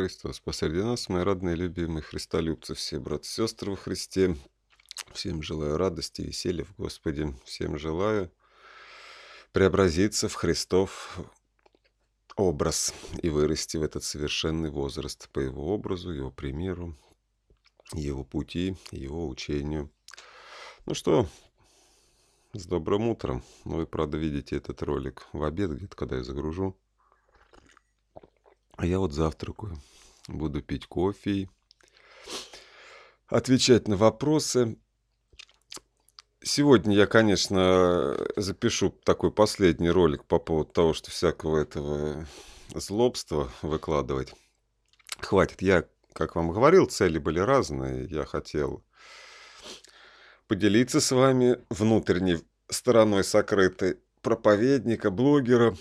Христос. Посреди нас, мои родные, любимые христолюбцы, все братья, и сестры во Христе. Всем желаю радости и веселья в Господе. Всем желаю преобразиться в Христов образ и вырасти в этот совершенный возраст по его образу, его примеру, его пути, его учению. Ну что, с добрым утром. Ну Вы, правда, видите этот ролик в обед, где-то, когда я загружу. А я вот завтракаю, буду пить кофе, отвечать на вопросы. Сегодня я, конечно, запишу такой последний ролик по поводу того, что всякого этого злобства выкладывать. Хватит. Я, как вам говорил, цели были разные. Я хотел поделиться с вами внутренней стороной сокрытой проповедника, блогера,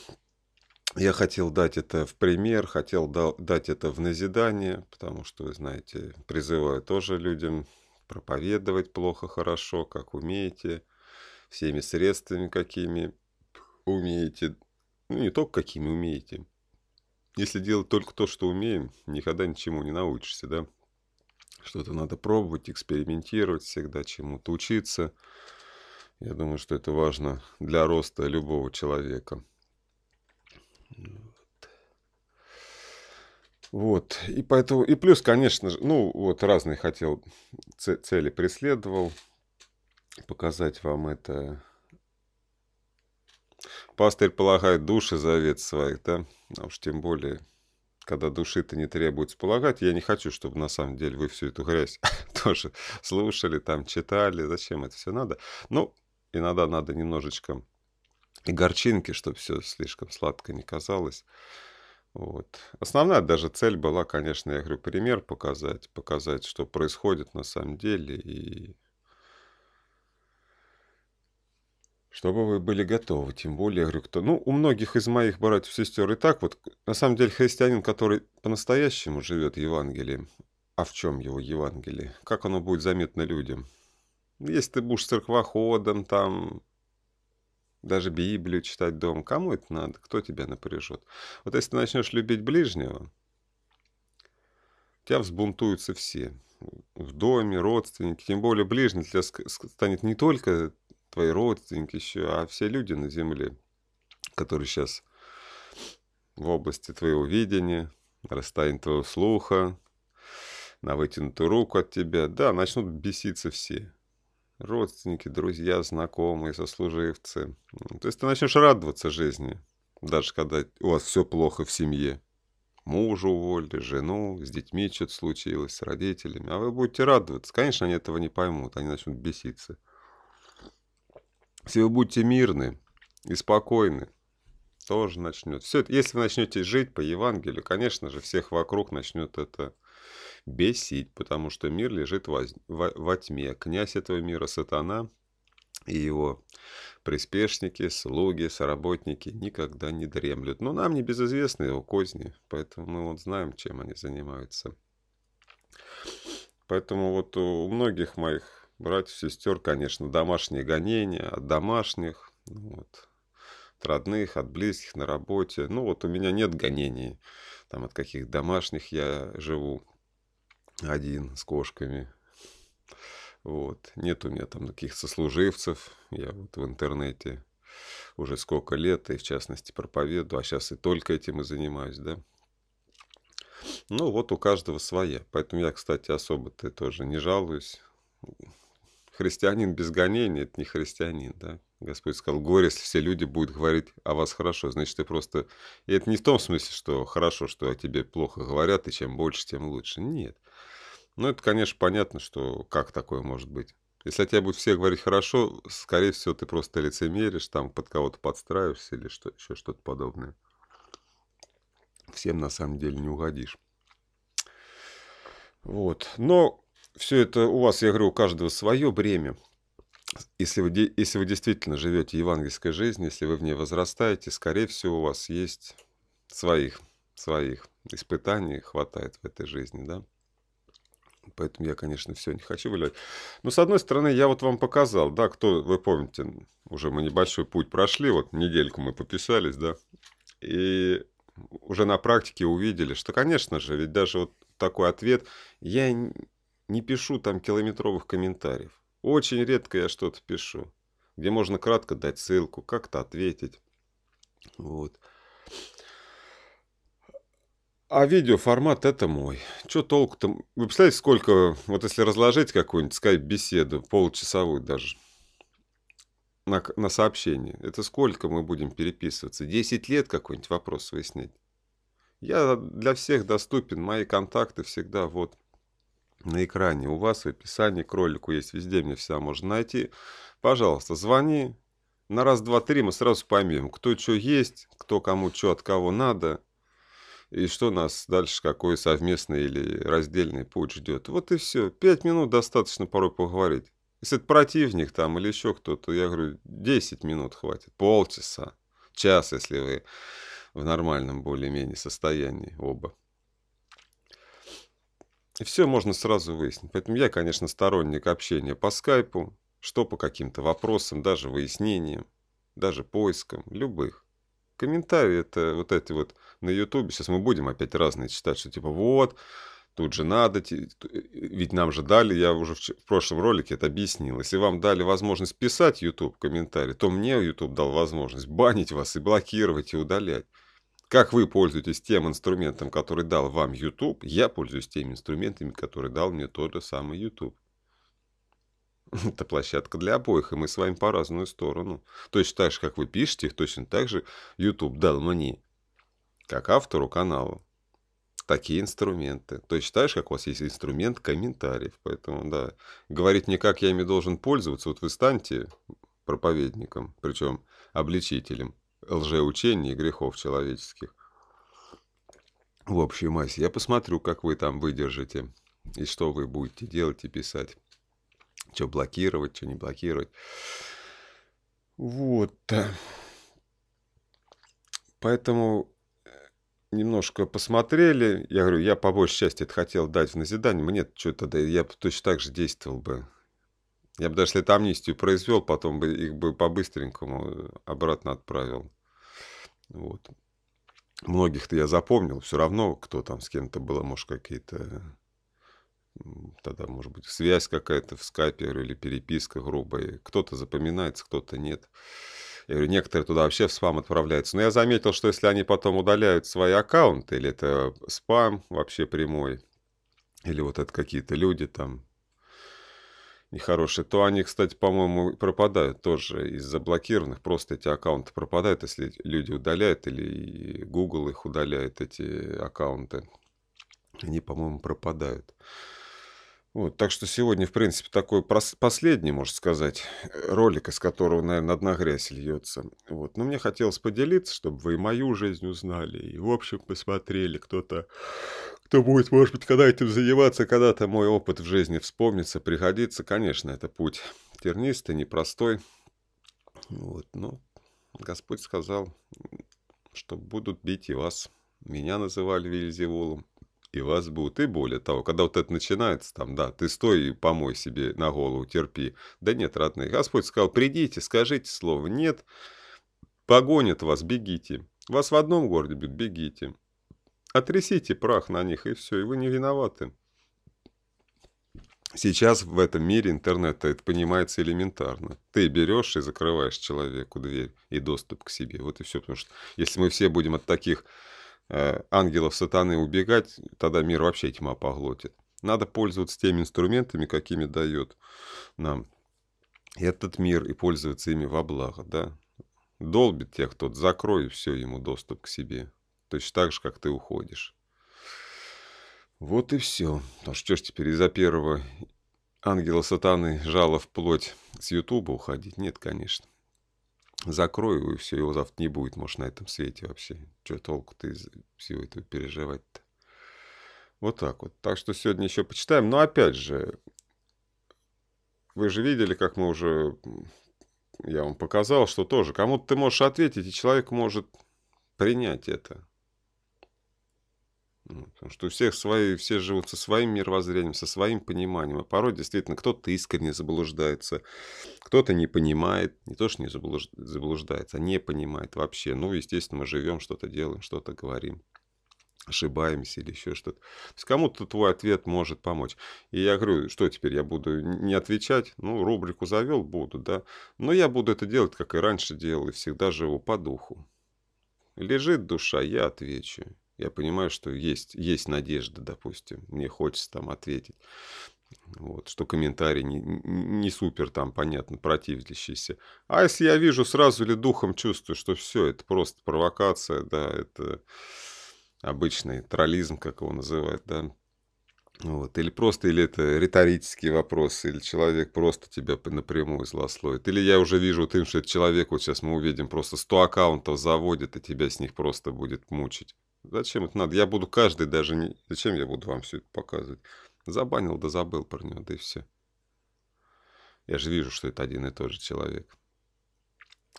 я хотел дать это в пример, хотел дать это в назидание, потому что, вы знаете, призываю тоже людям проповедовать плохо, хорошо, как умеете, всеми средствами, какими умеете, ну не только какими умеете. Если делать только то, что умеем, никогда ничему не научишься, да? Что-то надо пробовать, экспериментировать, всегда чему-то учиться. Я думаю, что это важно для роста любого человека. Вот. И поэтому, и плюс, конечно же, ну, вот разные хотел цели преследовал. Показать вам это. Пастырь полагает души завет своих, да? А уж тем более, когда души-то не требуется полагать, я не хочу, чтобы на самом деле вы всю эту грязь тоже слушали, там читали. Зачем это все надо? Ну, иногда надо немножечко и горчинки, чтобы все слишком сладко не казалось. Вот. Основная даже цель была, конечно, я говорю, пример показать, показать, что происходит на самом деле, и чтобы вы были готовы. Тем более, я говорю, кто... Ну, у многих из моих братьев и сестер и так вот, на самом деле, христианин, который по-настоящему живет Евангелием, а в чем его Евангелие? Как оно будет заметно людям? Если ты будешь церквоходом, там, даже Библию читать дома. Кому это надо? Кто тебя напряжет? Вот если ты начнешь любить ближнего, тебя взбунтуются все. В доме, родственники, тем более ближний для тебя станет не только твои родственники еще, а все люди на земле, которые сейчас в области твоего видения, расстояние твоего слуха, на вытянутую руку от тебя. Да, начнут беситься все родственники, друзья, знакомые, сослуживцы. То есть ты начнешь радоваться жизни, даже когда у вас все плохо в семье. Мужа уволили, жену, с детьми что-то случилось, с родителями. А вы будете радоваться. Конечно, они этого не поймут, они начнут беситься. Если вы будете мирны и спокойны, тоже начнет. Все это, если вы начнете жить по Евангелию, конечно же, всех вокруг начнет это бесить, потому что мир лежит во, во, во тьме. Князь этого мира, сатана, и его приспешники, слуги, соработники никогда не дремлют. Но нам не безызвестны его козни, поэтому мы вот знаем, чем они занимаются. Поэтому вот у многих моих братьев, сестер, конечно, домашние гонения от домашних, вот, от родных, от близких, на работе. Ну вот у меня нет гонений там, от каких домашних я живу один с кошками. Вот. Нет у меня там таких сослуживцев. Я вот в интернете уже сколько лет, и в частности проповедую, а сейчас и только этим и занимаюсь, да. Ну, вот у каждого своя. Поэтому я, кстати, особо-то тоже не жалуюсь христианин без гонений – это не христианин, да? Господь сказал, горе, если все люди будут говорить о вас хорошо. Значит, ты просто... И это не в том смысле, что хорошо, что о тебе плохо говорят, и чем больше, тем лучше. Нет. Ну, это, конечно, понятно, что как такое может быть. Если о тебе будут все говорить хорошо, скорее всего, ты просто лицемеришь, там под кого-то подстраиваешься или что, еще что-то подобное. Всем на самом деле не угодишь. Вот. Но все это у вас, я говорю, у каждого свое бремя. Если вы, если вы действительно живете евангельской жизнью, если вы в ней возрастаете, скорее всего, у вас есть своих, своих испытаний хватает в этой жизни, да. Поэтому я, конечно, все не хочу вылять. Но, с одной стороны, я вот вам показал, да, кто, вы помните, уже мы небольшой путь прошли, вот недельку мы пописались, да, и уже на практике увидели, что, конечно же, ведь даже вот такой ответ, я не пишу там километровых комментариев. Очень редко я что-то пишу, где можно кратко дать ссылку, как-то ответить. Вот. А видеоформат это мой. Что толку-то? Вы представляете, сколько, вот если разложить какую-нибудь скайп-беседу, получасовую даже, на, на сообщение, это сколько мы будем переписываться? 10 лет какой-нибудь вопрос выяснять? Я для всех доступен, мои контакты всегда вот на экране у вас, в описании к ролику есть везде, мне всегда можно найти. Пожалуйста, звони. На раз, два, три мы сразу поймем, кто что есть, кто кому что от кого надо, и что нас дальше, какой совместный или раздельный путь ждет. Вот и все. Пять минут достаточно порой поговорить. Если это противник там или еще кто-то, я говорю, 10 минут хватит, полчаса, час, если вы в нормальном более-менее состоянии оба. И все можно сразу выяснить. Поэтому я, конечно, сторонник общения по скайпу, что по каким-то вопросам, даже выяснениям, даже поискам, любых. Комментарии это вот эти вот на ютубе, сейчас мы будем опять разные читать, что типа вот, тут же надо, э, ведь нам же дали, я уже в, прошлом ролике это объяснил, если вам дали возможность писать YouTube комментарии, то мне YouTube дал возможность банить вас и блокировать, и удалять. Как вы пользуетесь тем инструментом, который дал вам YouTube, я пользуюсь теми инструментами, которые дал мне тот же самый YouTube. Это площадка для обоих, и мы с вами по разную сторону. Точно так же, как вы пишете, точно так же YouTube дал мне, как автору канала, такие инструменты. Точно так же, как у вас есть инструмент комментариев. Поэтому, да, говорить мне, как я ими должен пользоваться, вот вы станьте проповедником, причем обличителем, лжеучений и грехов человеческих. В общей массе. Я посмотрю, как вы там выдержите и что вы будете делать и писать. Что блокировать, что не блокировать. Вот. Поэтому э, немножко посмотрели. Я говорю, я по большей части это хотел дать в назидание. Мне что-то, да, я точно так же действовал бы. Я бы даже если это амнистию произвел, потом бы их бы по-быстренькому э, обратно отправил. Вот. Многих-то я запомнил, все равно, кто там с кем-то было, может, какие-то тогда, может быть, связь какая-то в скайпе или переписка грубая. Кто-то запоминается, кто-то нет. Я говорю, некоторые туда вообще в спам отправляются. Но я заметил, что если они потом удаляют свои аккаунты, или это спам вообще прямой, или вот это какие-то люди там, нехорошие, то они, кстати, по-моему, пропадают тоже из заблокированных. Просто эти аккаунты пропадают, если люди удаляют или Google их удаляет, эти аккаунты. Они, по-моему, пропадают. Вот, так что сегодня, в принципе, такой последний, можно сказать, ролик, из которого, наверное, одна грязь льется. Вот. Но мне хотелось поделиться, чтобы вы и мою жизнь узнали, и, в общем, посмотрели кто-то, кто будет, может быть, когда этим заниматься, когда-то мой опыт в жизни вспомнится, пригодится. Конечно, это путь тернистый, непростой. Вот, но Господь сказал, что будут бить и вас. Меня называли Вильзевулом и вас будут. И более того, когда вот это начинается, там, да, ты стой и помой себе на голову, терпи. Да нет, родные, Господь сказал, придите, скажите слово «нет», погонят вас, бегите. Вас в одном городе бьют, бегите. Отрясите прах на них, и все, и вы не виноваты. Сейчас в этом мире интернет это понимается элементарно. Ты берешь и закрываешь человеку дверь и доступ к себе. Вот и все. Потому что если мы все будем от таких Э, ангелов сатаны убегать, тогда мир вообще тьма поглотит. Надо пользоваться теми инструментами, какими дает нам этот мир и пользоваться ими во благо, да. Долбит тех, тот закрой, все, ему доступ к себе. Точно так же, как ты уходишь. Вот и все. А ну что ж теперь из-за первого ангела сатаны жало в плоть с Ютуба уходить? Нет, конечно закрою, и все, его завтра не будет, может, на этом свете вообще. Че толку ты из всего этого переживать-то? Вот так вот. Так что сегодня еще почитаем. Но опять же, вы же видели, как мы уже, я вам показал, что тоже кому-то ты можешь ответить, и человек может принять это. Ну, потому что у всех свои, все живут со своим мировоззрением, со своим пониманием. А порой действительно кто-то искренне заблуждается, кто-то не понимает, не то что не заблуж... заблуждается, а не понимает вообще. Ну, естественно, мы живем, что-то делаем, что-то говорим ошибаемся или еще что-то. То есть кому-то твой ответ может помочь. И я говорю, что теперь я буду не отвечать? Ну, рубрику завел, буду, да. Но я буду это делать, как и раньше делал, и всегда живу по духу. Лежит душа, я отвечу. Я понимаю, что есть, есть надежда, допустим. Мне хочется там ответить. Вот, что комментарий не, не супер там, понятно, противлящийся. А если я вижу сразу или духом чувствую, что все, это просто провокация, да, это обычный троллизм, как его называют, да, вот. Или просто, или это риторический вопрос, или человек просто тебя напрямую злословит. Или я уже вижу, вот им, что этот человек, вот сейчас мы увидим, просто 100 аккаунтов заводит, и тебя с них просто будет мучить. Зачем это надо? Я буду каждый даже не... Зачем я буду вам все это показывать? Забанил да забыл про него, да и все. Я же вижу, что это один и тот же человек.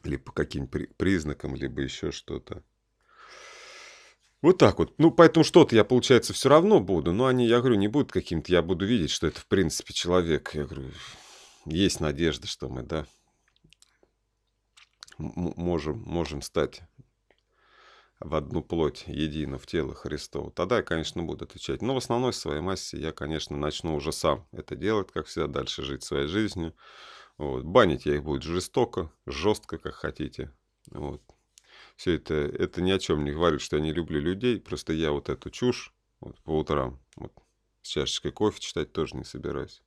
Либо по каким-нибудь признакам, либо еще что-то. Вот так вот. Ну, поэтому что-то я, получается, все равно буду. Но они, я говорю, не будут каким-то. Я буду видеть, что это, в принципе, человек. Я говорю, есть надежда, что мы, да, можем, можем стать в одну плоть едино в тело Христово, тогда я, конечно, буду отвечать. Но в основной своей массе я, конечно, начну уже сам это делать, как всегда, дальше жить своей жизнью. Вот. Банить я их будет жестоко, жестко, как хотите. Вот. Все это, это ни о чем не говорит, что я не люблю людей, просто я вот эту чушь вот, по утрам вот, с чашечкой кофе читать тоже не собираюсь.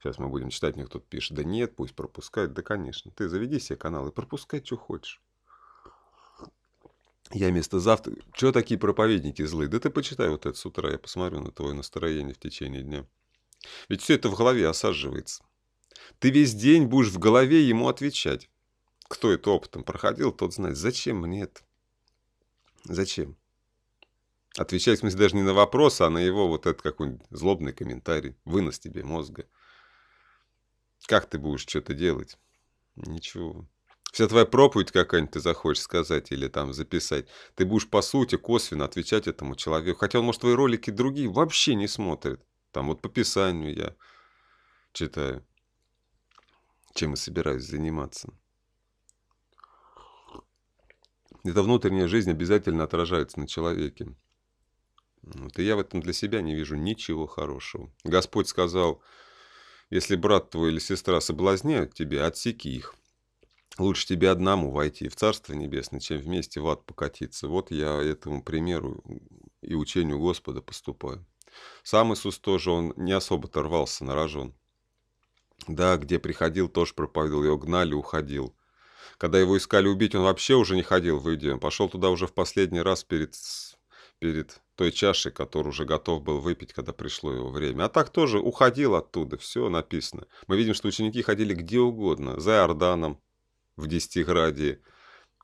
Сейчас мы будем читать, мне кто-то пишет. Да нет, пусть пропускает. Да, конечно. Ты заведи себе канал и пропускай, что хочешь. Я вместо завтра... Чего такие проповедники злые? Да ты почитай вот это с утра, я посмотрю на твое настроение в течение дня. Ведь все это в голове осаживается. Ты весь день будешь в голове ему отвечать. Кто это опытом проходил, тот знает. Зачем мне это? Зачем? Отвечать, в смысле, даже не на вопрос, а на его вот этот какой-нибудь злобный комментарий. Вынос тебе мозга. Как ты будешь что-то делать? Ничего вся твоя проповедь какая-нибудь ты захочешь сказать или там записать, ты будешь по сути косвенно отвечать этому человеку, хотя он, может, твои ролики другие вообще не смотрит. Там вот по писанию я читаю, чем и собираюсь заниматься. Эта внутренняя жизнь обязательно отражается на человеке. Вот, и я в этом для себя не вижу ничего хорошего. Господь сказал, если брат твой или сестра соблазняют тебя, отсеки их. Лучше тебе одному войти в Царство Небесное, чем вместе в ад покатиться. Вот я этому примеру и учению Господа поступаю. Сам Иисус тоже, он не особо торвался на рожон. Да, где приходил, тоже проповедовал, его гнали, уходил. Когда его искали убить, он вообще уже не ходил в Иудею. Он пошел туда уже в последний раз перед, перед той чашей, которую уже готов был выпить, когда пришло его время. А так тоже уходил оттуда, все написано. Мы видим, что ученики ходили где угодно, за Иорданом, в Десятиградии,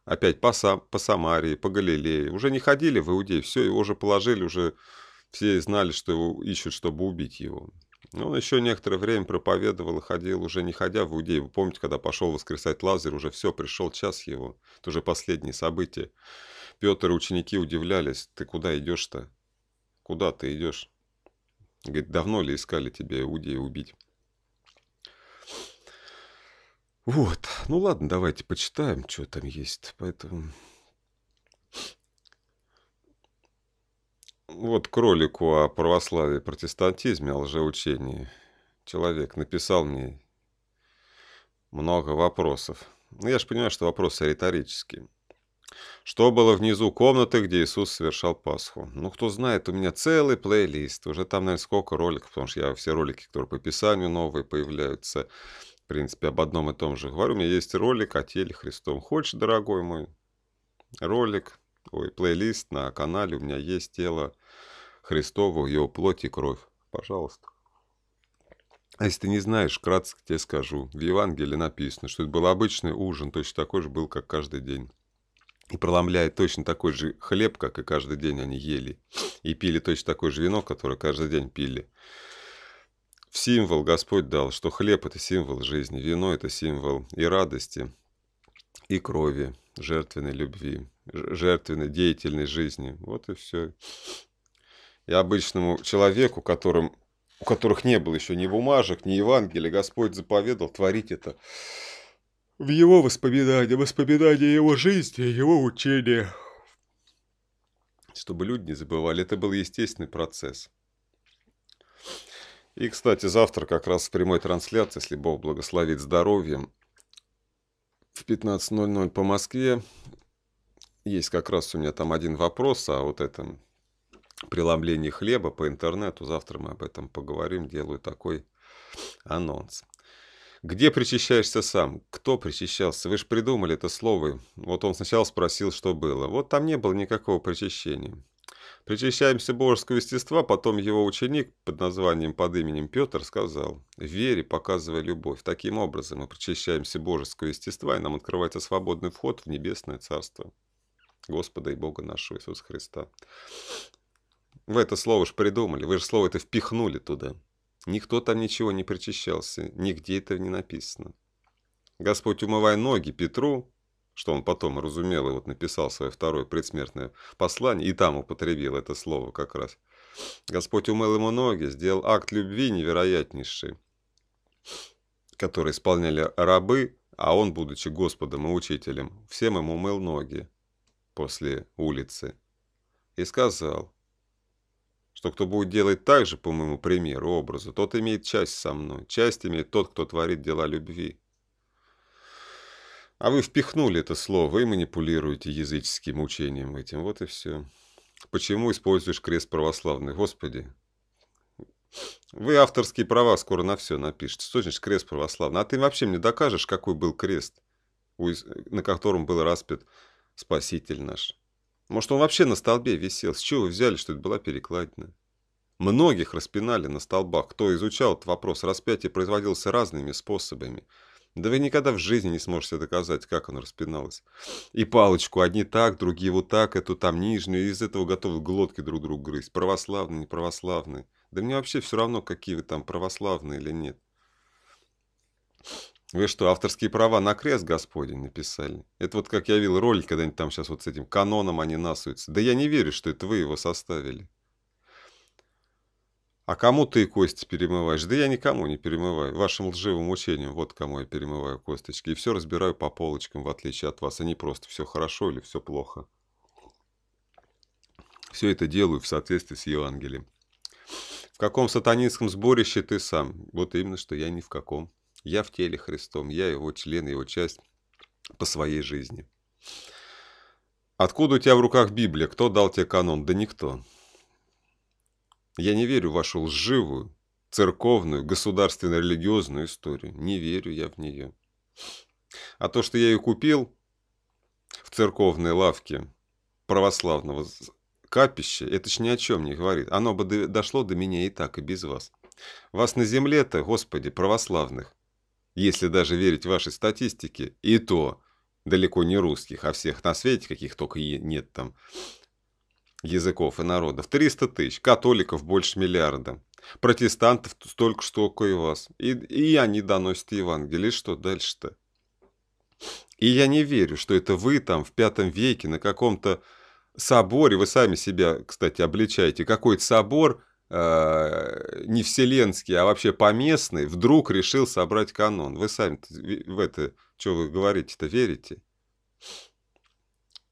опять по, Сам, по Самарии, по Галилее. Уже не ходили в Иудеи, все, его уже положили, уже все знали, что его ищут, чтобы убить его. Но он еще некоторое время проповедовал и ходил, уже не ходя в Иудеи. Вы помните, когда пошел воскресать Лазарь, уже все, пришел час его. Это уже последние события. Петр и ученики удивлялись, ты куда идешь-то? Куда ты идешь? Говорит, давно ли искали тебя, Иудеи, убить? Вот, ну ладно, давайте почитаем, что там есть. Поэтому... Вот кролику о православии, протестантизме, о лжеучении. Человек написал мне много вопросов. Ну, я же понимаю, что вопросы риторические. Что было внизу комнаты, где Иисус совершал Пасху? Ну, кто знает, у меня целый плейлист. Уже там, наверное, сколько роликов, потому что я все ролики, которые по Писанию новые появляются в принципе, об одном и том же говорю. У меня есть ролик о теле Христом. Хочешь, дорогой мой, ролик, ой, плейлист на канале. У меня есть тело Христово, его плоть и кровь. Пожалуйста. А если ты не знаешь, кратко тебе скажу. В Евангелии написано, что это был обычный ужин, точно такой же был, как каждый день. И проломляя точно такой же хлеб, как и каждый день они ели. И пили точно такое же вино, которое каждый день пили в символ Господь дал, что хлеб – это символ жизни, вино – это символ и радости, и крови, жертвенной любви, жертвенной деятельной жизни. Вот и все. И обычному человеку, которым, у которых не было еще ни бумажек, ни Евангелия, Господь заповедал творить это в его воспоминания, воспоминания его жизни, его учения. Чтобы люди не забывали, это был естественный процесс – и, кстати, завтра как раз в прямой трансляции, если Бог благословит здоровьем, в 15.00 по Москве есть как раз у меня там один вопрос о вот этом преломлении хлеба по интернету. Завтра мы об этом поговорим, делаю такой анонс. Где причащаешься сам? Кто причащался? Вы же придумали это слово. Вот он сначала спросил, что было. Вот там не было никакого причащения. Причащаемся божеского естества, потом его ученик под названием, под именем Петр сказал, «В вере показывая любовь, таким образом мы причащаемся божеского естества, и нам открывается свободный вход в небесное царство Господа и Бога нашего Иисуса Христа». Вы это слово же придумали, вы же слово это впихнули туда. Никто там ничего не причащался, нигде это не написано. Господь, умывая ноги Петру, что он потом разумел и вот написал свое второе предсмертное послание, и там употребил это слово как раз. Господь умыл ему ноги, сделал акт любви невероятнейший, который исполняли рабы, а он, будучи Господом и Учителем, всем ему умыл ноги после улицы. И сказал, что кто будет делать так же, по моему примеру, образу, тот имеет часть со мной. Часть имеет тот, кто творит дела любви. А вы впихнули это слово и манипулируете языческим учением этим. Вот и все. Почему используешь крест православный? Господи, вы авторские права скоро на все напишете. Что значит крест православный? А ты вообще мне докажешь, какой был крест, на котором был распят Спаситель наш? Может, он вообще на столбе висел? С чего вы взяли, что это была перекладина? Многих распинали на столбах. Кто изучал этот вопрос, распятия производился разными способами – да вы никогда в жизни не сможете доказать, как оно распиналось. И палочку, одни так, другие вот так, эту там нижнюю, из этого готовы глотки друг другу грызть. Православные, не православные. Да мне вообще все равно, какие вы там, православные или нет. Вы что, авторские права на крест Господень написали? Это вот как я видел ролик, когда они там сейчас вот с этим каноном они насуются. Да я не верю, что это вы его составили. А кому ты кости перемываешь? Да я никому не перемываю. Вашим лживым учением вот кому я перемываю косточки. И все разбираю по полочкам, в отличие от вас, а не просто все хорошо или все плохо. Все это делаю в соответствии с Евангелием. В каком сатанинском сборище ты сам? Вот именно, что я ни в каком. Я в теле Христом, я его член, его часть по своей жизни. Откуда у тебя в руках Библия? Кто дал тебе канон? Да никто. Я не верю в вашу лживую, церковную, государственно-религиозную историю. Не верю я в нее. А то, что я ее купил в церковной лавке православного капища, это ж ни о чем не говорит. Оно бы дошло до меня и так, и без вас. Вас на земле-то, Господи, православных, если даже верить вашей статистике, и то далеко не русских, а всех на свете, каких только нет там, языков и народов 300 тысяч, католиков больше миллиарда, протестантов столько, столько и вас. И, и они доносят Евангелие. И что дальше-то? И я не верю, что это вы там в пятом веке на каком-то соборе, вы сами себя, кстати, обличаете, какой-то собор э, не вселенский, а вообще поместный, вдруг решил собрать канон. Вы сами в это, что вы говорите-то, верите?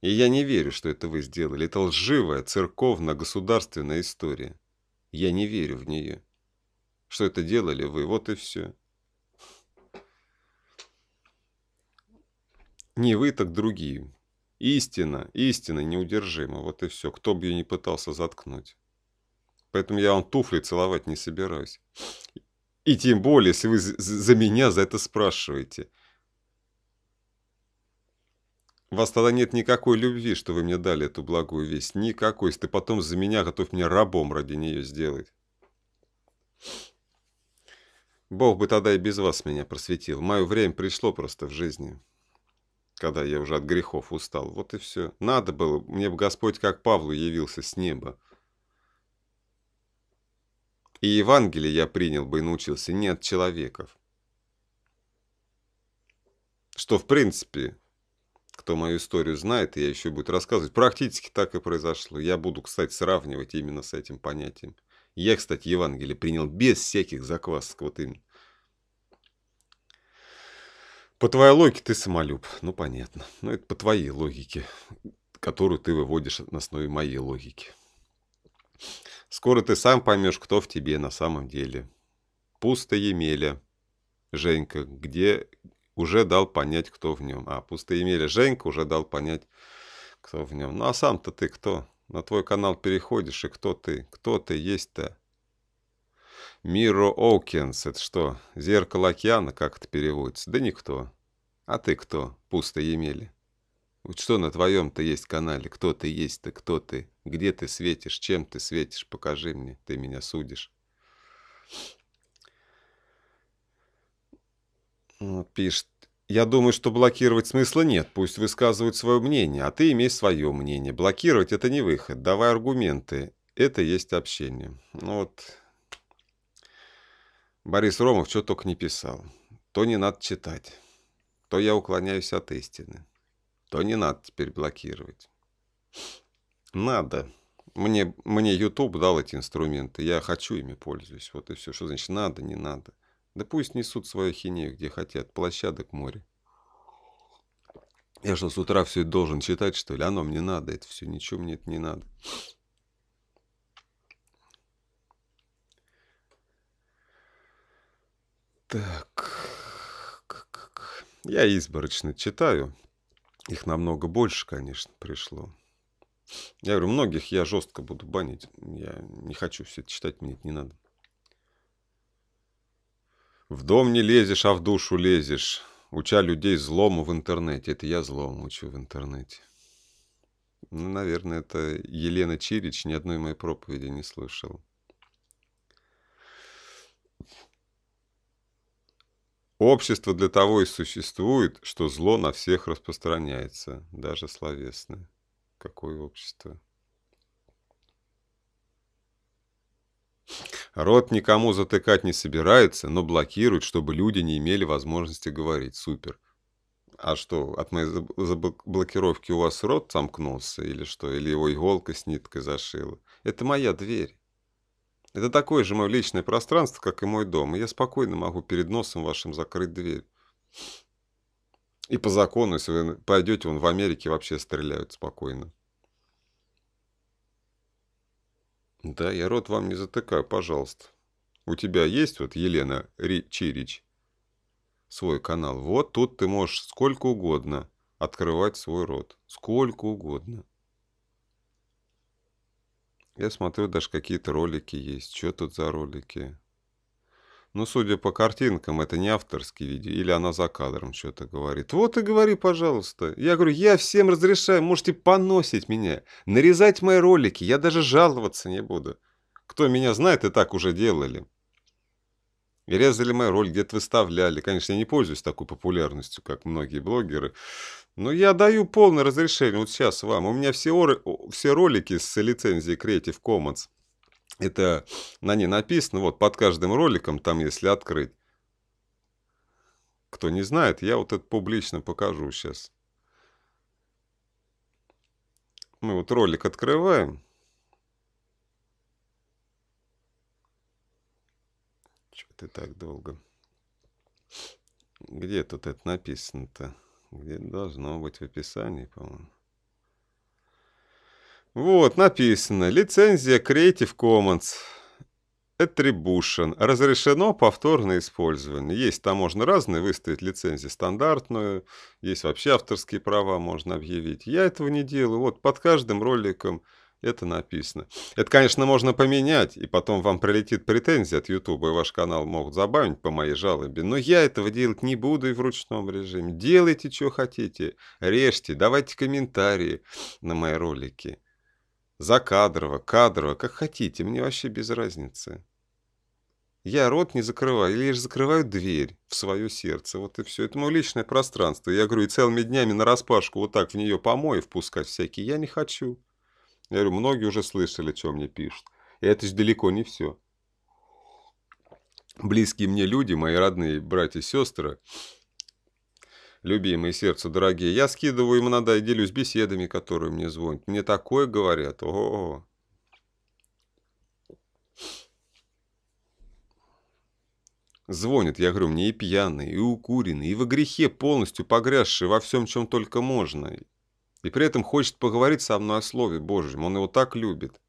И я не верю, что это вы сделали. Это лживая церковно-государственная история. Я не верю в нее. Что это делали вы, вот и все. Не вы, так другие. Истина, истина неудержима, вот и все. Кто бы ее не пытался заткнуть. Поэтому я вам туфли целовать не собираюсь. И тем более, если вы за меня за это спрашиваете вас тогда нет никакой любви, что вы мне дали эту благую весть. Никакой. Если ты потом за меня готов меня рабом ради нее сделать. Бог бы тогда и без вас меня просветил. Мое время пришло просто в жизни, когда я уже от грехов устал. Вот и все. Надо было, мне бы Господь как Павлу явился с неба. И Евангелие я принял бы и научился не от человеков. Что, в принципе, кто мою историю знает, и я еще будет рассказывать, практически так и произошло. Я буду, кстати, сравнивать именно с этим понятием. Я, кстати, Евангелие принял без всяких заквасок, вот именно. По твоей логике ты самолюб. Ну, понятно. Ну, это по твоей логике, которую ты выводишь на основе моей логики. Скоро ты сам поймешь, кто в тебе на самом деле. Пусто Емеля. Женька, где уже дал понять, кто в нем. А пустоемели Женька уже дал понять, кто в нем. Ну а сам-то ты кто? На твой канал переходишь, и кто ты? Кто ты есть-то? Миро Оукинс, это что, зеркало океана, как это переводится? Да никто. А ты кто, пустоемели? Вот что на твоем-то есть канале? Кто ты есть-то? Кто ты? Где ты светишь? Чем ты светишь? Покажи мне. Ты меня судишь. Э, пишет. Я думаю, что блокировать смысла нет, пусть высказывают свое мнение, а ты имей свое мнение. Блокировать – это не выход, давай аргументы. Это есть общение. Ну вот, Борис Ромов что только не писал. То не надо читать, то я уклоняюсь от истины, то не надо теперь блокировать. Надо. Мне, мне YouTube дал эти инструменты, я хочу ими пользуюсь. Вот и все. Что значит надо, не надо? Да пусть несут свою хинею, где хотят, площадок море. Я что, с утра все это должен читать, что ли? Оно мне надо, это все, ничего мне это не надо. Так. Я изборочно читаю. Их намного больше, конечно, пришло. Я говорю, многих я жестко буду банить. Я не хочу все это читать, мне это не надо. В дом не лезешь, а в душу лезешь. Уча людей злому в интернете. Это я злому учу в интернете. Ну, наверное, это Елена Чирич ни одной моей проповеди не слышала. Общество для того и существует, что зло на всех распространяется, даже словесное. Какое общество? Рот никому затыкать не собирается, но блокирует, чтобы люди не имели возможности говорить. Супер. А что, от моей блокировки у вас рот замкнулся или что? Или его иголка с ниткой зашила? Это моя дверь. Это такое же мое личное пространство, как и мой дом, и я спокойно могу перед носом вашим закрыть дверь. И по закону, если вы пойдете, он в Америке вообще стреляют спокойно. «Да, я рот вам не затыкаю, пожалуйста. У тебя есть вот, Елена Ри свой канал? Вот тут ты можешь сколько угодно открывать свой рот. Сколько угодно. Я смотрю, даже какие-то ролики есть. Что тут за ролики? Но ну, судя по картинкам, это не авторский видео, или она за кадром что-то говорит. Вот и говори, пожалуйста. Я говорю, я всем разрешаю, можете поносить меня, нарезать мои ролики, я даже жаловаться не буду. Кто меня знает, и так уже делали. И резали мою роль, где-то выставляли. Конечно, я не пользуюсь такой популярностью, как многие блогеры. Но я даю полное разрешение вот сейчас вам. У меня все, оры, все ролики с лицензией Creative Commons – это на ней написано, вот под каждым роликом, там если открыть. Кто не знает, я вот это публично покажу сейчас. Мы вот ролик открываем. Чего ты так долго? Где тут это написано-то? Где должно быть в описании, по-моему. Вот, написано. Лицензия Creative Commons. Attribution. Разрешено повторное использование. Есть там можно разные выставить лицензии стандартную, есть вообще авторские права можно объявить. Я этого не делаю. Вот под каждым роликом это написано. Это, конечно, можно поменять, и потом вам прилетит претензия от YouTube, и ваш канал могут забавить по моей жалобе. Но я этого делать не буду и в ручном режиме. Делайте, что хотите. Режьте, давайте комментарии на мои ролики. Закадрово, кадрово, как хотите, мне вообще без разницы. Я рот не закрываю, я лишь закрываю дверь в свое сердце. Вот и все. Это мое личное пространство. Я говорю, и целыми днями на распашку вот так в нее помои впускать всякие я не хочу. Я говорю, многие уже слышали, что мне пишут. И это же далеко не все. Близкие мне люди, мои родные братья и сестры, любимые сердца дорогие, я скидываю им иногда и делюсь беседами, которые мне звонят. Мне такое говорят. О, -о, -о. Звонят, я говорю, мне и пьяные, и укуренные, и во грехе полностью погрязшие во всем, чем только можно. И при этом хочет поговорить со мной о Слове Божьем. Он его так любит.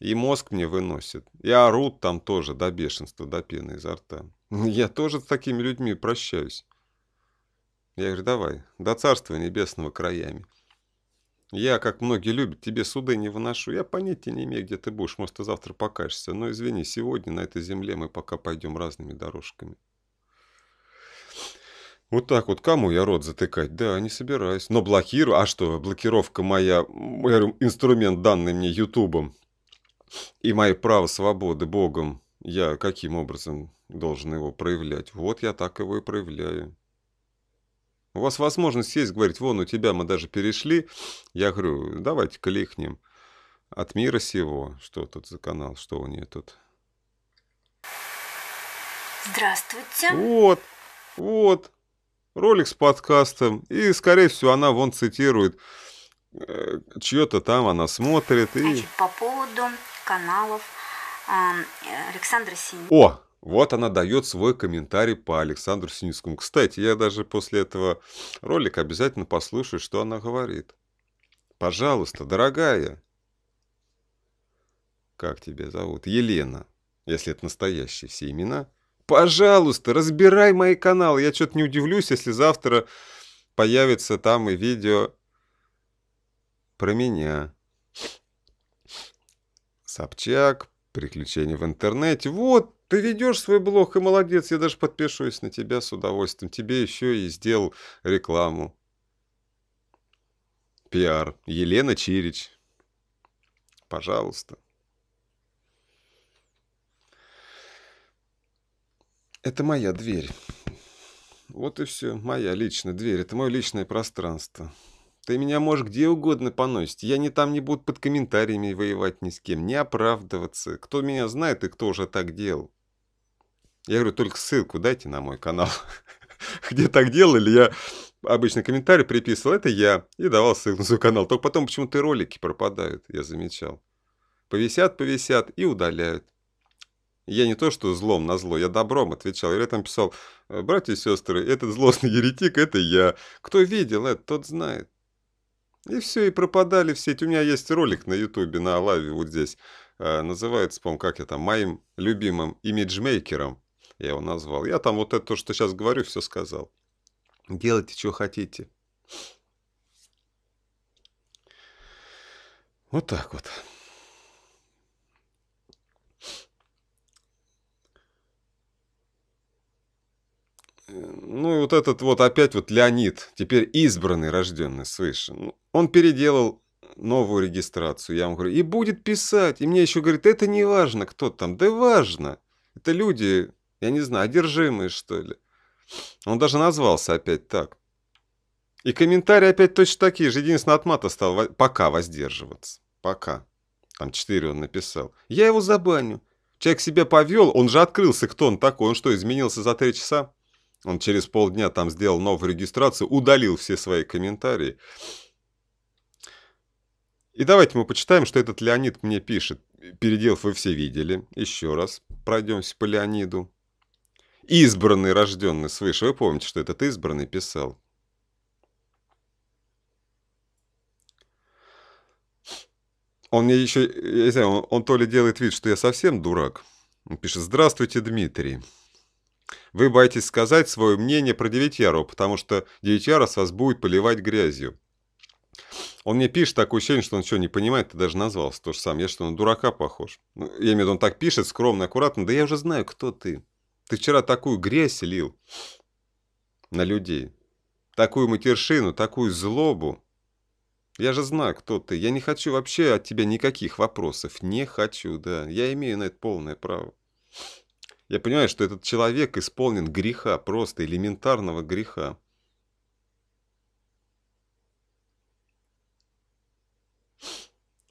И мозг мне выносит. И орут там тоже до бешенства, до пены изо рта. Я тоже с такими людьми прощаюсь. Я говорю, давай, до царства небесного краями. Я, как многие любят, тебе суды не выношу. Я понятия не имею, где ты будешь. Может, ты завтра покажешься. Но извини, сегодня на этой земле мы пока пойдем разными дорожками. Вот так вот, кому я рот затыкать? Да, не собираюсь. Но блокирую. А что, блокировка моя, я говорю, инструмент, данный мне Ютубом и мое право свободы Богом я каким образом должен его проявлять? Вот я так его и проявляю. У вас возможность есть, говорить, вон у тебя мы даже перешли. Я говорю, давайте кликнем. От мира сего. Что тут за канал, что у нее тут? Здравствуйте. Вот, вот. Ролик с подкастом. И, скорее всего, она вон цитирует. Э, Чье-то там она смотрит. Значит, и... по поводу каналов Э, Александра Синицына. О, вот она дает свой комментарий по Александру Синицкому. Кстати, я даже после этого ролика обязательно послушаю, что она говорит. Пожалуйста, дорогая. Как тебя зовут? Елена. Если это настоящие все имена. Пожалуйста, разбирай мои каналы. Я что-то не удивлюсь, если завтра появится там и видео про меня. Собчак, Приключения в интернете. Вот, ты ведешь свой блог, и молодец, я даже подпишусь на тебя с удовольствием. Тебе еще и сделал рекламу. Пиар. Елена Чирич. Пожалуйста. Это моя дверь. Вот и все. Моя личная дверь. Это мое личное пространство. Ты меня можешь где угодно поносить. Я не там не буду под комментариями воевать ни с кем, не оправдываться. Кто меня знает и кто уже так делал. Я говорю, только ссылку дайте на мой канал. Где так делали, я обычно комментарий приписывал, это я, и давал ссылку на свой канал. Только потом почему-то ролики пропадают, я замечал. Повисят, повисят и удаляют. Я не то, что злом на зло, я добром отвечал. Я там писал, «Э, братья и сестры, этот злостный еретик, это я. Кто видел это, тот знает. И все, и пропадали в сеть. У меня есть ролик на ютубе, на Алаве, вот здесь. Э, называется, по-моему, как я там, моим любимым имиджмейкером. Я его назвал. Я там вот это, то, что сейчас говорю, все сказал. Делайте, что хотите. Вот так вот. Ну и вот этот вот опять вот Леонид, теперь избранный, рожденный свыше, ну, он переделал новую регистрацию, я вам говорю, и будет писать. И мне еще говорит, это не важно, кто там. Да важно. Это люди, я не знаю, одержимые, что ли. Он даже назвался опять так. И комментарии опять точно такие же. Единственное, от мата стал пока воздерживаться. Пока. Там четыре он написал. Я его забаню. Человек себя повел, он же открылся, кто он такой. Он что, изменился за три часа? Он через полдня там сделал новую регистрацию, удалил все свои комментарии. И давайте мы почитаем, что этот Леонид мне пишет. Передел вы все видели. Еще раз пройдемся по Леониду. Избранный, рожденный свыше. Вы помните, что этот избранный писал. Он мне еще, я не знаю, он, он то ли делает вид, что я совсем дурак. Он пишет, здравствуйте, Дмитрий. Вы боитесь сказать свое мнение про девятьяру, потому что девятьяра с вас будет поливать грязью. Он мне пишет, такое ощущение, что он что, не понимает, ты даже назвался то же самое. Я что, на дурака похож? Ну, я имею в виду, он так пишет, скромно, аккуратно. Да я уже знаю, кто ты. Ты вчера такую грязь лил на людей. Такую матершину, такую злобу. Я же знаю, кто ты. Я не хочу вообще от тебя никаких вопросов. Не хочу, да. Я имею на это полное право. Я понимаю, что этот человек исполнен греха, просто элементарного греха.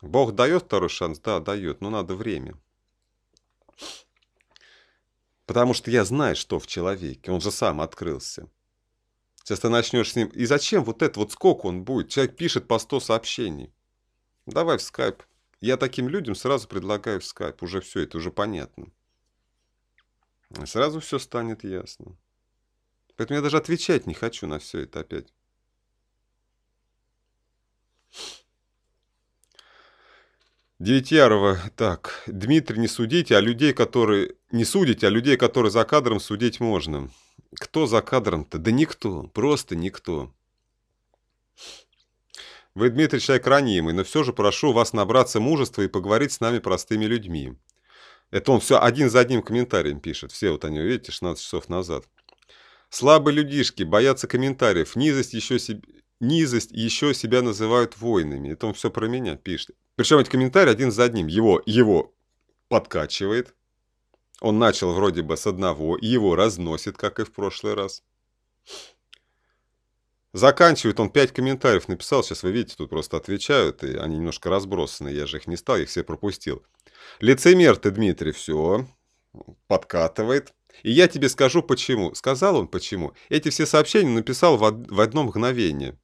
Бог дает второй шанс? Да, дает, но надо время. Потому что я знаю, что в человеке. Он же сам открылся. Сейчас ты начнешь с ним. И зачем вот это? Вот сколько он будет? Человек пишет по 100 сообщений. Давай в скайп. Я таким людям сразу предлагаю в скайп. Уже все, это уже понятно сразу все станет ясно. Поэтому я даже отвечать не хочу на все это опять. Девятьярова, так, Дмитрий, не судите, а людей, которые... Не судите, а людей, которые за кадром судить можно. Кто за кадром-то? Да никто, просто никто. Вы, Дмитрий, человек ранимый, но все же прошу вас набраться мужества и поговорить с нами простыми людьми. Это он все один за одним комментарием пишет. Все вот они, видите, 16 часов назад. Слабые людишки, боятся комментариев. Низость еще, себе, низость еще себя называют воинами. Это он все про меня пишет. Причем эти комментарии один за одним. Его, его подкачивает. Он начал вроде бы с одного, его разносит, как и в прошлый раз. Заканчивает он пять комментариев написал. Сейчас вы видите, тут просто отвечают, и они немножко разбросаны. Я же их не стал, их все пропустил. Лицемер ты, Дмитрий, все. Подкатывает. И я тебе скажу почему. Сказал он почему. Эти все сообщения написал в, од в одно мгновение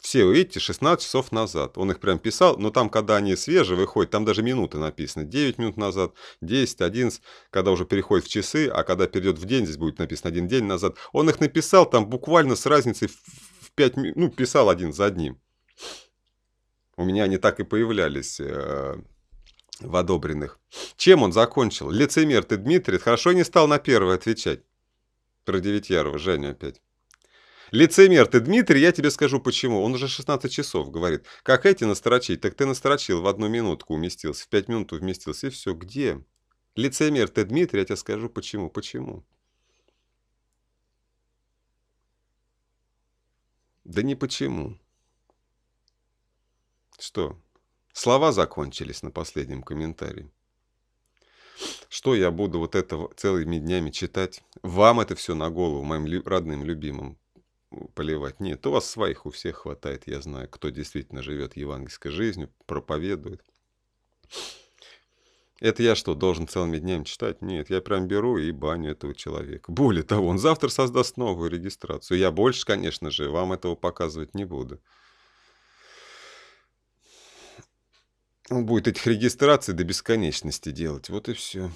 все, видите, 16 часов назад. Он их прям писал, но там, когда они свежие выходят, там даже минуты написаны, 9 минут назад, 10, 11, когда уже переходит в часы, а когда перейдет в день, здесь будет написано один день назад. Он их написал там буквально с разницей в 5 минут, ну, писал один за одним. У меня они так и появлялись э, в одобренных. Чем он закончил? Лицемер ты, Дмитрий, хорошо не стал на первое отвечать. Про Девятьярова, Женю опять. Лицемер ты, Дмитрий, я тебе скажу почему. Он уже 16 часов говорит. Как эти настрочить? Так ты настрочил, в одну минутку уместился, в пять минут уместился и все. Где? Лицемер ты, Дмитрий, я тебе скажу почему. Почему? Да не почему. Что? Слова закончились на последнем комментарии. Что я буду вот это целыми днями читать? Вам это все на голову, моим родным, любимым поливать. Нет, у вас своих у всех хватает, я знаю, кто действительно живет евангельской жизнью, проповедует. Это я что, должен целыми днями читать? Нет, я прям беру и баню этого человека. Более того, он завтра создаст новую регистрацию. Я больше, конечно же, вам этого показывать не буду. Он будет этих регистраций до бесконечности делать. Вот и все.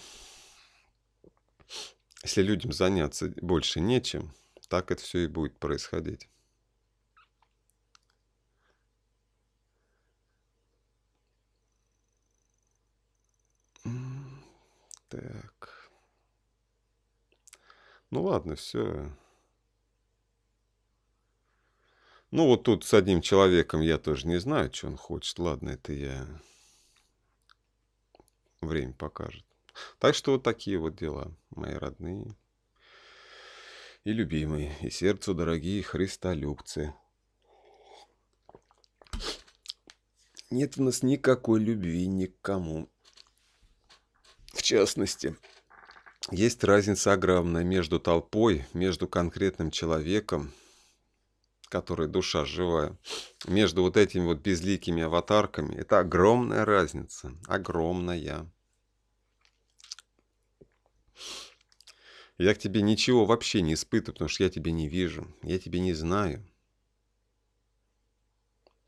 Если людям заняться больше нечем, так это все и будет происходить. Так. Ну ладно, все. Ну вот тут с одним человеком я тоже не знаю, что он хочет. Ладно, это я... Время покажет. Так что вот такие вот дела, мои родные и любимые, и сердцу дорогие христолюбцы. Нет у нас никакой любви ни к кому. В частности, есть разница огромная между толпой, между конкретным человеком, который душа живая, между вот этими вот безликими аватарками. Это огромная разница, огромная. Я к тебе ничего вообще не испытываю, потому что я тебя не вижу, я тебя не знаю.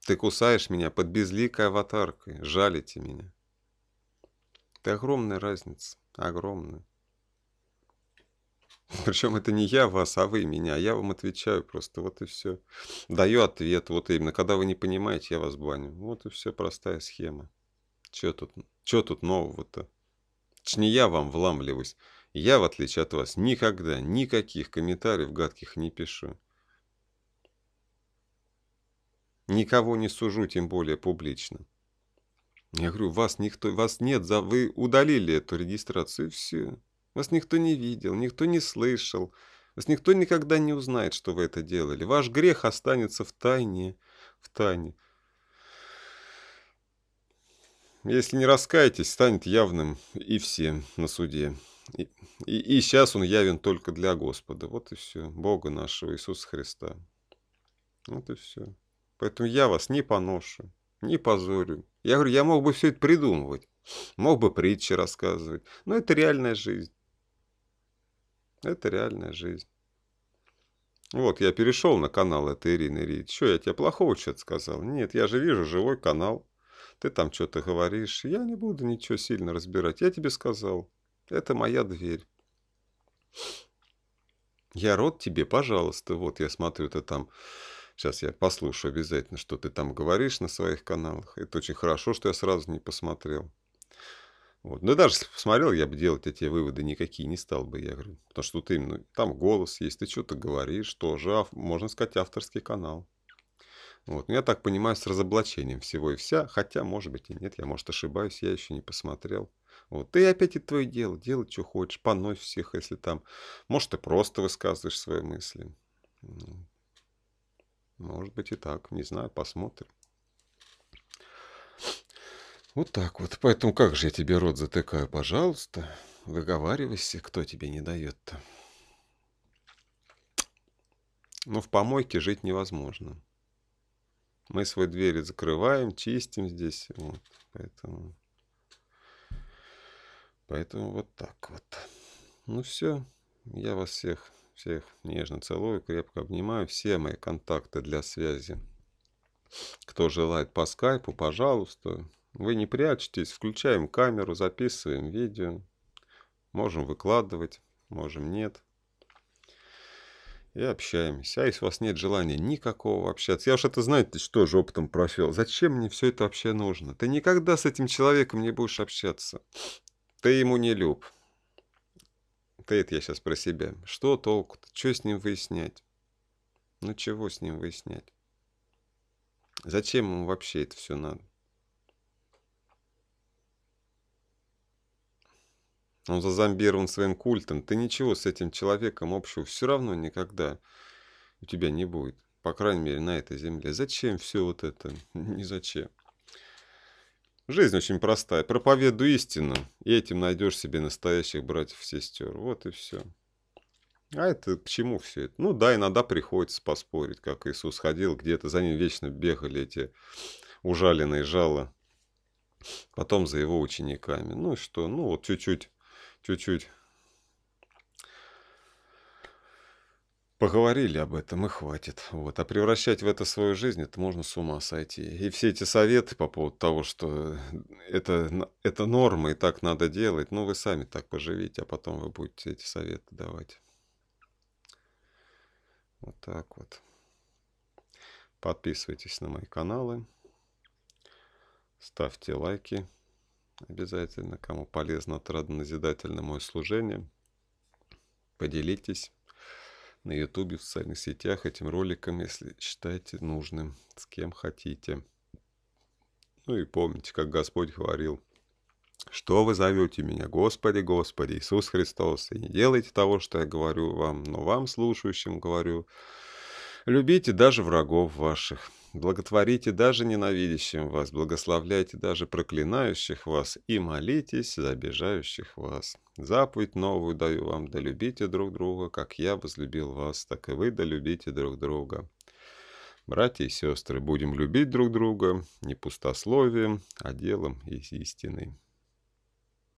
Ты кусаешь меня под безликой аватаркой, жалите меня. Это огромная разница, огромная. Причем это не я вас, а вы меня. Я вам отвечаю просто, вот и все. Даю ответ, вот именно. Когда вы не понимаете, я вас баню. Вот и все, простая схема. Че тут, че тут нового-то? Ч я вам вламливаюсь. Я, в отличие от вас, никогда никаких комментариев гадких не пишу. Никого не сужу, тем более публично. Я говорю, вас никто, вас нет, за вы удалили эту регистрацию, и все. Вас никто не видел, никто не слышал. Вас никто никогда не узнает, что вы это делали. Ваш грех останется в тайне, в тайне. Если не раскаетесь, станет явным и всем на суде. И, и, и сейчас он явен только для Господа. Вот и все. Бога нашего Иисуса Христа. Вот и все. Поэтому я вас не поношу, не позорю. Я говорю, я мог бы все это придумывать. Мог бы притчи рассказывать. Но это реальная жизнь. Это реальная жизнь. Вот, я перешел на канал этой Ирины Рид. Что, я тебе плохого что-то сказал? Нет, я же вижу живой канал. Ты там что-то говоришь. Я не буду ничего сильно разбирать. Я тебе сказал. Это моя дверь. Я рот тебе, пожалуйста. Вот я смотрю, ты там... Сейчас я послушаю обязательно, что ты там говоришь на своих каналах. Это очень хорошо, что я сразу не посмотрел. Вот. но ну, даже если посмотрел, я бы делать эти выводы никакие не стал бы, я говорю. Потому что ты именно там голос есть, ты что-то говоришь, тоже, можно сказать, авторский канал. Вот. Но ну, я так понимаю, с разоблачением всего и вся, хотя, может быть, и нет, я, может, ошибаюсь, я еще не посмотрел. Вот. И опять это твое дело, делать, что хочешь, понось всех, если там. Может, ты просто высказываешь свои мысли. Ну, может быть и так, не знаю, посмотрим. Вот так вот. Поэтому как же я тебе рот затыкаю, пожалуйста. Выговаривайся, кто тебе не дает-то. Но ну, в помойке жить невозможно. Мы свои двери закрываем, чистим здесь. Вот, поэтому... Поэтому вот так вот. Ну все, я вас всех, всех нежно целую, крепко обнимаю. Все мои контакты для связи. Кто желает по скайпу, пожалуйста. Вы не прячетесь, включаем камеру, записываем видео. Можем выкладывать, можем нет и общаемся. А если у вас нет желания никакого общаться, я уж это, знаете, что же опытом профил. Зачем мне все это вообще нужно? Ты никогда с этим человеком не будешь общаться. Ты ему не люб. Ты это я сейчас про себя. Что толку-то? Что с ним выяснять? Ну чего с ним выяснять? Зачем ему вообще это все надо? Он зазомбирован своим культом. Ты ничего с этим человеком общего все равно никогда у тебя не будет. По крайней мере, на этой земле. Зачем все вот это? Не зачем. Жизнь очень простая. Проповедуй истину, и этим найдешь себе настоящих братьев и сестер. Вот и все. А это к чему все это? Ну да, иногда приходится поспорить, как Иисус ходил где-то, за ним вечно бегали эти ужаленные жало. Потом за его учениками. Ну и что? Ну вот чуть-чуть, чуть-чуть Поговорили об этом и хватит. Вот. А превращать в это свою жизнь, это можно с ума сойти. И все эти советы по поводу того, что э, это, это норма и так надо делать, ну вы сами так поживите, а потом вы будете эти советы давать. Вот так вот. Подписывайтесь на мои каналы. Ставьте лайки. Обязательно, кому полезно, отрадно, назидательно мое служение. Поделитесь на ютубе, в социальных сетях этим роликом, если считаете нужным, с кем хотите. Ну и помните, как Господь говорил, что вы зовете меня, Господи, Господи, Иисус Христос, и не делайте того, что я говорю вам, но вам, слушающим, говорю, любите даже врагов ваших, благотворите даже ненавидящим вас, благословляйте даже проклинающих вас и молитесь за обижающих вас. Заповедь новую даю вам, да любите друг друга, как я возлюбил вас, так и вы да любите друг друга. Братья и сестры, будем любить друг друга не пустословием, а делом и истиной.